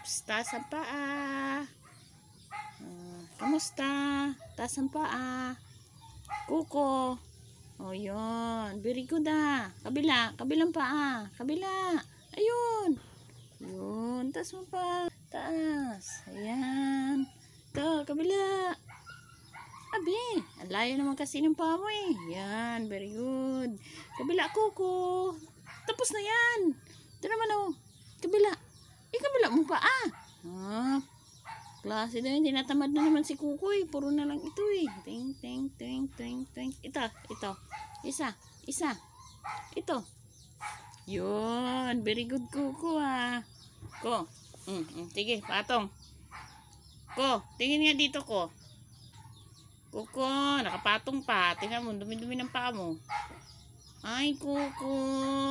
Ops, taas ang paa. Uh, kamusta? Taas ang paa. Kuko. O, yun. Very good ah. Kabila. Kabilang paa. Kabila. Ayun. Ayun. Taas mo pa. Taas. Ayan. Ito. Kabila. Abi. Ang naman kasi ng paa mo eh. Yan. Very good. Kabila. Kuko. Tapos na yan. Ito naman oh. klase na yun. Tinatamad na naman si Kukoy. Puro na lang ito eh. Ting, ting, ting, ting, ting. Ito, ito. Isa, isa. Ito. Yun. Very good Kuko ah. Ko. Mm, mm. Sige, patong. Ko, tingin nga dito ko. Kuko, nakapatong pa. Tingnan mo, dumi-dumi ng paa mo. Ay, Kuko.